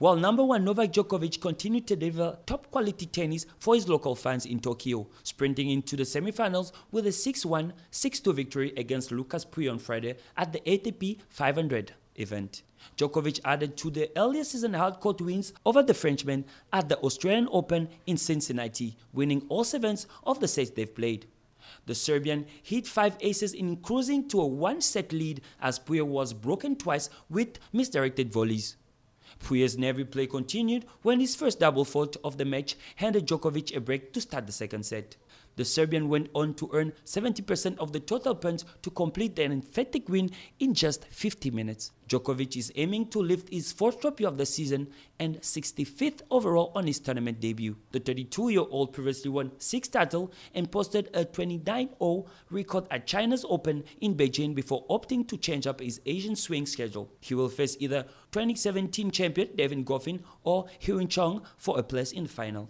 While number one Novak Djokovic continued to deliver top quality tennis for his local fans in Tokyo, sprinting into the semifinals with a 6 1, 6 2 victory against Lucas Puy on Friday at the ATP 500 event. Djokovic added to the earlier season hardcourt wins over the Frenchman at the Australian Open in Cincinnati, winning all sevens of the sets they've played. The Serbian hit five aces in cruising to a one set lead as Puyo was broken twice with misdirected volleys. Puyer's nervy play continued when his first double fault of the match handed Djokovic a break to start the second set. The Serbian went on to earn 70% of the total points to complete an emphatic win in just 50 minutes. Djokovic is aiming to lift his fourth trophy of the season and 65th overall on his tournament debut. The 32-year-old previously won six titles and posted a 29-0 record at China's Open in Beijing before opting to change up his Asian swing schedule. He will face either 2017 champion Devin Goffin or Hyun Chong for a place in the final.